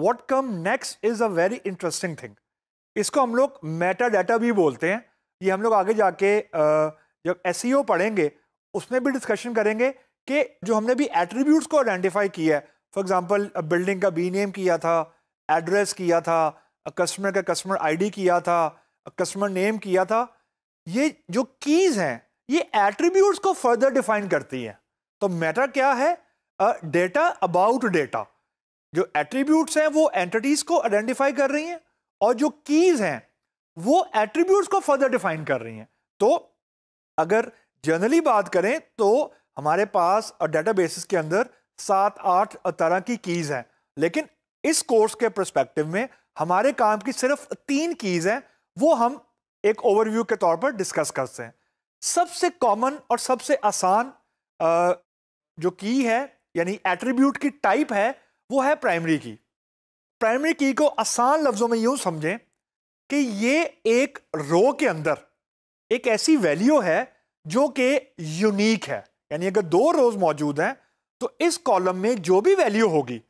What come next is a very interesting thing इसको हम लोग मेटा डाटा भी बोलते हैं ये हम लोग आगे जाके जब एस e पढ़ेंगे उसमें भी डिस्कशन करेंगे कि जो हमने भी एट्रीब्यूट्स को आइडेंटिफाई किया है फॉर एग्जांपल बिल्डिंग का बी नेम किया था एड्रेस किया था कस्टमर का कस्टमर आईडी किया था कस्टमर नेम किया था ये जो कीज़ हैं ये एट्रीब्यूट्स को फर्दर डिफाइन करती हैं तो मैटर क्या है डेटा अबाउट डेटा जो एट्रीब्यूट्स हैं वो एंटिटीज को आइडेंटिफाई कर रही हैं और जो कीज हैं वो एट्रीब्यूट्स को फर्दर डिफाइन कर रही हैं तो अगर जनरली बात करें तो हमारे पास डेटा बेसिस के अंदर सात आठ तरह की कीज हैं लेकिन इस कोर्स के प्रस्पेक्टिव में हमारे काम की सिर्फ तीन कीज हैं वो हम एक ओवरव्यू के तौर पर डिस्कस करते हैं सबसे कॉमन और सबसे आसान जो की है यानी एट्रीब्यूट की टाइप है वो है प्राइमरी की प्राइमरी की को आसान लफ्ज़ों में यूं समझें कि ये एक रो के अंदर एक ऐसी वैल्यू है जो कि यूनिक है यानी अगर दो रोज मौजूद हैं तो इस कॉलम में जो भी वैल्यू होगी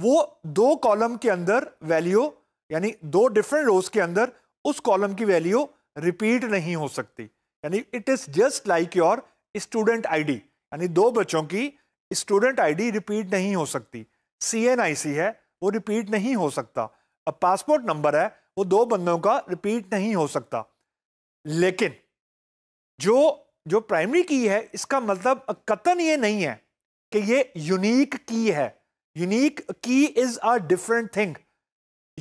वो दो कॉलम के अंदर वैल्यू यानी दो डिफरेंट रोज के अंदर उस कॉलम की वैल्यू रिपीट नहीं हो सकती यानी it is just like your student ID यानी दो बच्चों की स्टूडेंट आईडी रिपीट नहीं हो सकती सी एन आई सी है वो रिपीट नहीं हो सकता अब पासपोर्ट नंबर है वो दो बंदों का रिपीट नहीं हो सकता लेकिन जो जो प्राइमरी की है इसका मतलब कतन ये नहीं है कि ये यूनिक की है unique key is a different thing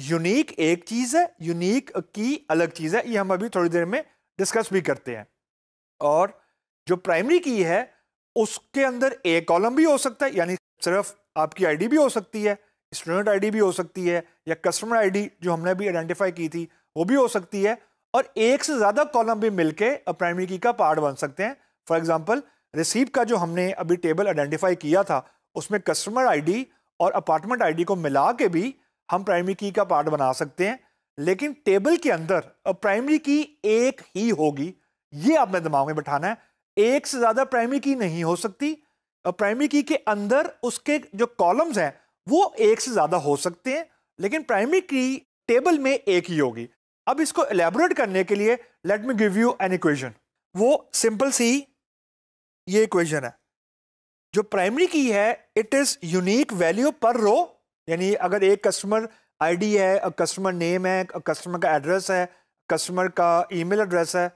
unique एक चीज है यूनिक की अलग चीज है ये हम अभी थोड़ी देर में डिस्कस भी करते हैं और जो प्राइमरी की है उसके अंदर एक कॉलम भी हो सकता है यानी सिर्फ आपकी आईडी भी हो सकती है स्टूडेंट आईडी भी हो सकती है या कस्टमर आईडी जो हमने भी आइडेंटिफाई की थी वो भी हो सकती है और एक से ज़्यादा कॉलम भी मिलके प्राइमरी की का पार्ट बन सकते हैं फॉर एग्जाम्पल रिसीप का जो हमने अभी टेबल आइडेंटिफाई किया था उसमें कस्टमर आई और अपार्टमेंट आई को मिला के भी हम प्राइमरी की का पार्ट बना सकते हैं लेकिन टेबल के अंदर प्राइमरी की एक ही होगी ये आपने दिमाग में बैठाना है एक से ज़्यादा प्राइमरी की नहीं हो सकती प्राइमरी की के अंदर उसके जो कॉलम्स हैं वो एक से ज़्यादा हो सकते हैं लेकिन प्राइमरी की टेबल में एक ही होगी अब इसको एलेबोरेट करने के लिए let me give you an equation वो सिंपल सी ये इक्वेशन है जो प्राइमरी की है इट इज़ यूनिक वैल्यू पर रो यानी अगर एक कस्टमर आईडी है कस्टमर नेम है कस्टमर का एड्रेस है कस्टमर का ईमेल एड्रेस है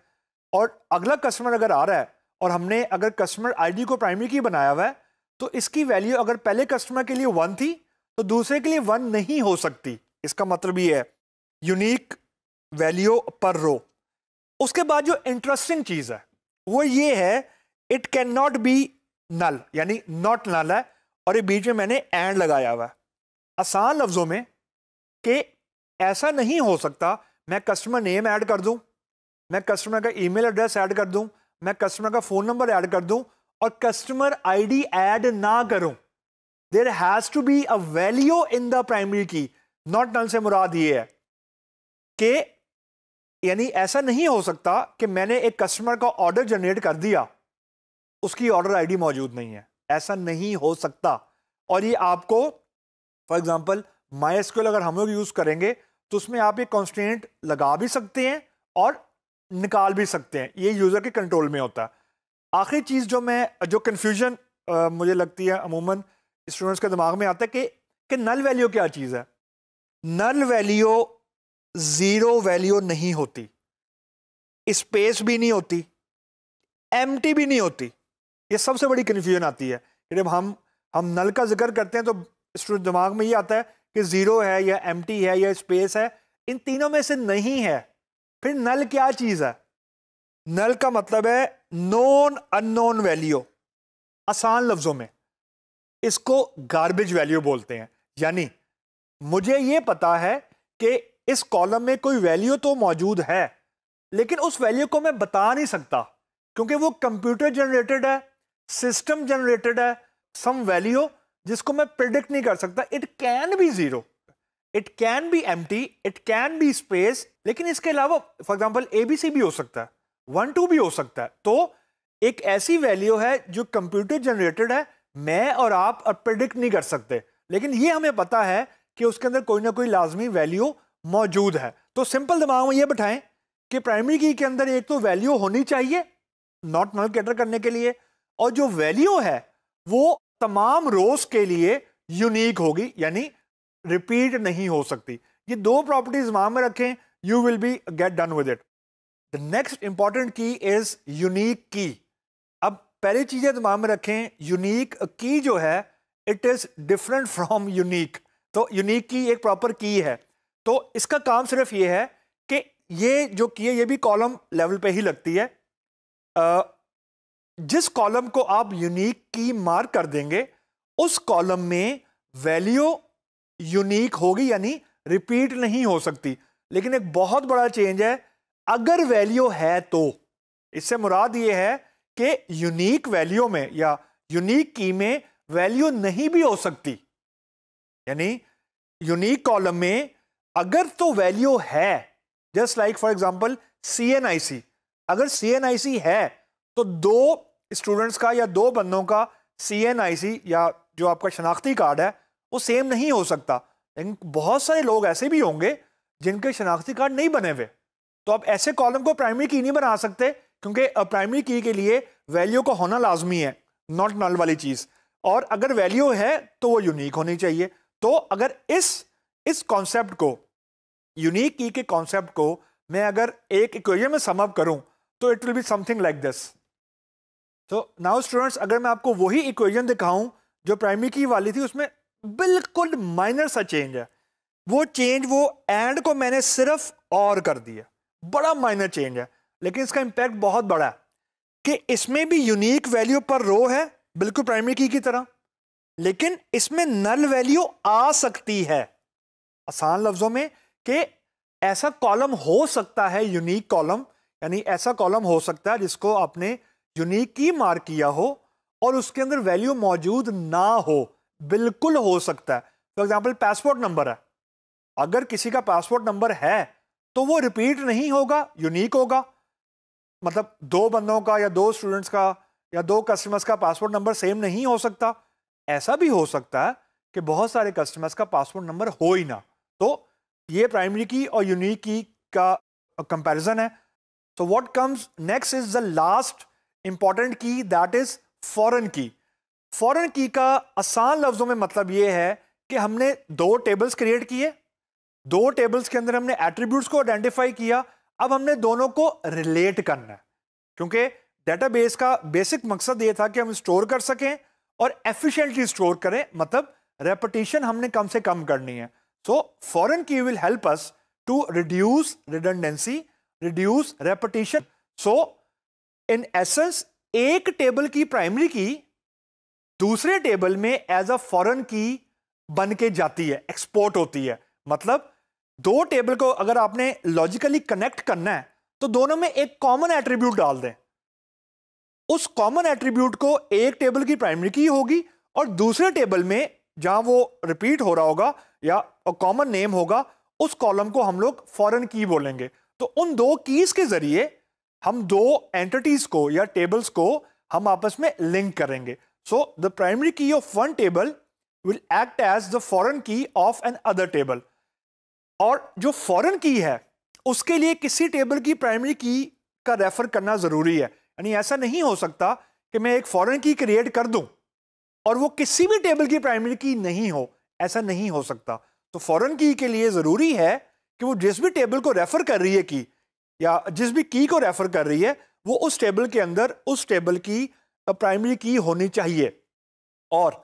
और अगला कस्टमर अगर आ रहा है और हमने अगर कस्टमर आईडी को प्राइमरी की बनाया हुआ है तो इसकी वैल्यू अगर पहले कस्टमर के लिए वन थी तो दूसरे के लिए वन नहीं हो सकती इसका मतलब ये है यूनिक वैल्यू पर रो उसके बाद जो इंटरेस्टिंग चीज़ है वो ये है it can not be null यानी नॉट नल है और ये बीच में मैंने एंड लगाया हुआ है आसान लफ्ज़ों में कि ऐसा नहीं हो सकता मैं कस्टमर नेम ऐड कर दूं मैं कस्टमर का ईमेल एड्रेस ऐड कर दूं मैं कस्टमर का फ़ोन नंबर ऐड कर दूं और कस्टमर आईडी ऐड ना करूं there has to be a value in the primary key not null से मुराद ये है कि यानी ऐसा नहीं हो सकता कि मैंने एक कस्टमर का ऑर्डर जनरेट कर दिया उसकी ऑर्डर आईडी मौजूद नहीं है ऐसा नहीं हो सकता और ये आपको फॉर एग्जांपल माई अगर हम लोग यूज़ करेंगे तो उसमें आप ये कॉन्स्टेंट लगा भी सकते हैं और निकाल भी सकते हैं ये यूज़र के कंट्रोल में होता है आखिरी चीज़ जो मैं जो कन्फ्यूजन मुझे लगती है अमूमन स्टूडेंट्स के दिमाग में आता है कि कि नल वैल्यू क्या चीज़ है नल वैल्यू ज़ीरो वैल्यू नहीं होती स्पेस भी नहीं होती एम भी नहीं होती ये सबसे बड़ी कन्फ्यूजन आती है कि जब हम हम नल का जिक्र करते हैं तो दिमाग में ये आता है कि ज़ीरो है या एम है या स्पेस है इन तीनों में से नहीं है फिर नल क्या चीज़ है नल का मतलब है नॉन अननोन वैल्यू आसान लफ्ज़ों में इसको गार्बेज वैल्यू बोलते हैं यानी मुझे ये पता है कि इस कॉलम में कोई वैल्यू तो मौजूद है लेकिन उस वैल्यू को मैं बता नहीं सकता क्योंकि वो कंप्यूटर जनरेटेड है सिस्टम जनरेटेड है सम वैल्यू जिसको मैं प्रिडिक्ट नहीं कर सकता it can be zero it can be M it can be space लेकिन इसके अलावा for example A B C भी हो सकता है वन टू भी हो सकता है तो एक ऐसी वैल्यू है जो कंप्यूटर जनरेटेड है मैं और आप प्रिडिक्ट नहीं कर सकते लेकिन ये हमें पता है कि उसके अंदर कोई ना कोई लाजमी वैल्यू मौजूद है तो सिंपल दिमाग में ये बैठाएं कि प्राइमरी की के अंदर एक तो वैल्यू होनी चाहिए नॉट नल कैटर करने के लिए और जो वैल्यू है वो तमाम रोज के लिए यूनिक होगी यानी रिपीट नहीं हो सकती ये दो प्रॉपर्टीज वहां में रखें you will be get done with it the next important key is unique key अब पहली चीजें तो दिमाग में रखें यूनिक की जो है it is different from unique तो यूनिक की एक प्रॉपर की है तो इसका काम सिर्फ ये है कि ये जो की है ये भी कॉलम लेवल पे ही लगती है जिस कॉलम को आप यूनिक की मार्क कर देंगे उस कॉलम में वैल्यू यूनिक होगी यानी रिपीट नहीं हो सकती लेकिन एक बहुत बड़ा चेंज है अगर वैल्यू है तो इससे मुराद ये है कि यूनिक वैल्यू में या यूनिक की में वैल्यू नहीं भी हो सकती यानी यूनिक कॉलम में अगर तो वैल्यू है just like for example C अगर सी है तो दो स्टूडेंट्स का या दो बंदों का सी या जो आपका शनाख्ती कार्ड है वो सेम नहीं हो सकता लेकिन बहुत सारे लोग ऐसे भी होंगे जिनके शनाख्ती कार्ड नहीं बने हुए तो आप ऐसे कॉलम को प्राइमरी की नहीं बना सकते क्योंकि प्राइमरी की के लिए वैल्यू का होना लाजमी है नॉट नल वाली चीज़ और अगर वैल्यू है तो वो यूनिक होनी चाहिए तो अगर इस इस कॉन्सेप्ट को यूनिक की के कॉन्सेप्ट को मैं अगर एक इक्वेशन में समअप करूं तो it will be something like this तो नाउ स्टूडेंट्स अगर मैं आपको वही इक्वेशन दिखाऊं जो प्राइमरी की वाली थी उसमें बिल्कुल माइनर सा चेंज है वो चेंज वो एंड को मैंने सिर्फ और कर दिया बड़ा माइनर चेंज है लेकिन इसका इम्पैक्ट बहुत बड़ा है कि इसमें भी यूनिक वैल्यू पर रो है बिल्कुल प्राइमरी की की तरह लेकिन इसमें नल वैल्यू आ सकती है आसान लफ्जों में कि ऐसा कॉलम हो सकता है यूनिक कॉलम यानी ऐसा कॉलम हो सकता है जिसको आपने यूनिक की मार्क किया हो और उसके अंदर वैल्यू मौजूद ना हो बिल्कुल हो सकता है फॉर एग्जाम्पल पासपोर्ट नंबर है अगर किसी का पासपोर्ट नंबर है तो वो रिपीट नहीं होगा यूनिक होगा मतलब दो बंदों का या दो स्टूडेंट्स का या दो कस्टमर्स का पासपोर्ट नंबर सेम नहीं हो सकता ऐसा भी हो सकता है कि बहुत सारे कस्टमर्स का पासपोर्ट नंबर हो ही ना तो ये प्राइमरी की और यूनिक की का कंपैरिजन है so what comes next is the last important key that is foreign key foreign key का आसान लफ्ज़ों में मतलब ये है कि हमने दो टेबल्स क्रिएट किए दो टेबल्स के अंदर हमने एट्रीब्यूट्स को आइडेंटिफाई किया अब हमने दोनों को रिलेट करना है क्योंकि डेटाबेस का बेसिक मकसद ये था कि हम स्टोर कर सकें और एफिशिएंटली स्टोर करें मतलब रेपटेशन हमने कम से कम करनी है so foreign key will help us to reduce redundancy reduce repetition so in essence एक टेबल की प्राइमरी की दूसरे टेबल में एज अ फॉरन की बन के जाती है एक्सपोर्ट होती है मतलब दो टेबल को अगर आपने लॉजिकली कनेक्ट करना है तो दोनों में एक कॉमन एट्रीब्यूट डाल दें उस कॉमन एट्रीब्यूट को एक टेबल की प्राइमरी की होगी और दूसरे टेबल में जहां वो रिपीट हो रहा होगा या कॉमन नेम होगा उस कॉलम को हम लोग फॉरन की बोलेंगे तो उन दो कीज के जरिए हम दो एंटिटीज को या टेबल्स को हम आपस में लिंक करेंगे So the primary key of one table will act as the foreign key of an other table. और जो foreign key है उसके लिए किसी टेबल की प्राइमरी की का रेफर करना ज़रूरी है यानी ऐसा नहीं हो सकता कि मैं एक foreign की क्रिएट कर दूं और वो किसी भी टेबल की प्राइमरी की नहीं हो ऐसा नहीं हो सकता तो foreign की के लिए ज़रूरी है कि वो जिस भी टेबल को रेफ़र कर रही है की या जिस भी की को रेफ़र कर रही है वो उस टेबल के अंदर उस टेबल की प्राइमरी की होनी चाहिए और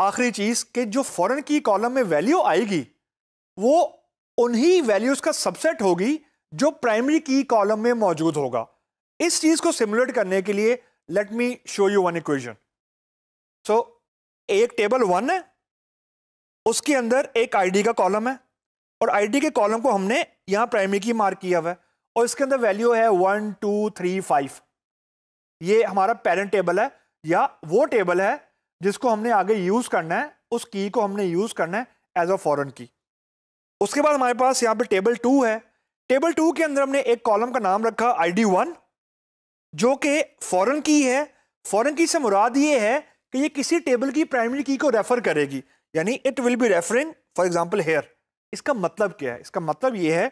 आखिरी चीज़ कि जो फॉरेन की कॉलम में वैल्यू आएगी वो उन्हीं वैल्यूज़ का सबसेट होगी जो प्राइमरी की कॉलम में मौजूद होगा इस चीज़ को सिमुलेट करने के लिए let me show you one equation so एक टेबल वन है उसके अंदर एक आईडी का कॉलम है और आईडी के कॉलम को हमने यहां प्राइमरी की मार्क किया हुआ है और इसके अंदर वैल्यू है वन टू थ्री फाइव ये हमारा पेरेंट टेबल है या वो टेबल है जिसको हमने आगे यूज़ करना है उस की को हमने यूज़ करना है एज अ फॉरन की उसके बाद हमारे पास यहाँ पे टेबल टू है टेबल टू के अंदर हमने एक कॉलम का नाम रखा आई डी वन जो कि फॉरन की है फॉरन की से मुराद ये है कि ये किसी टेबल की प्राइमरी की को रेफर करेगी यानी it will be referring for example here इसका मतलब क्या है इसका मतलब ये है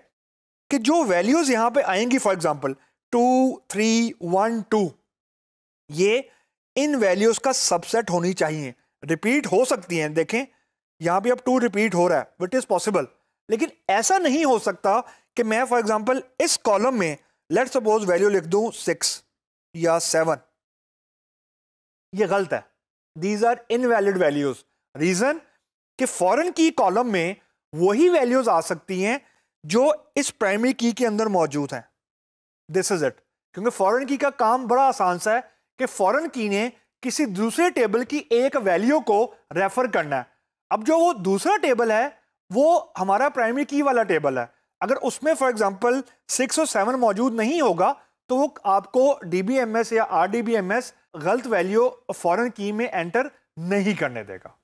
कि जो वैल्यूज़ यहाँ पे आएंगी for example two three one two ये इन वैल्यूज का सबसेट होनी चाहिए रिपीट हो सकती हैं देखें यहां भी अब टू रिपीट हो रहा है विट इज़ पॉसिबल लेकिन ऐसा नहीं हो सकता कि मैं फॉर एग्जांपल इस कॉलम में लेट सपोज वैल्यू लिख दू सिक्स या सेवन ये गलत है these are invalid values reason कि फॉरन की कॉलम में वही वैल्यूज आ सकती हैं जो इस प्राइमरी की के अंदर मौजूद हैं दिस इज इट क्योंकि फॉरन की का काम बड़ा आसान सा है कि फॉरेन की ने किसी दूसरे टेबल की एक वैल्यू को रेफर करना है अब जो वो दूसरा टेबल है वो हमारा प्राइमरी की वाला टेबल है अगर उसमें फॉर एग्जांपल सिक्स और सेवन मौजूद नहीं होगा तो वो आपको डी या आर गलत वैल्यू फॉरन की में एंटर नहीं करने देगा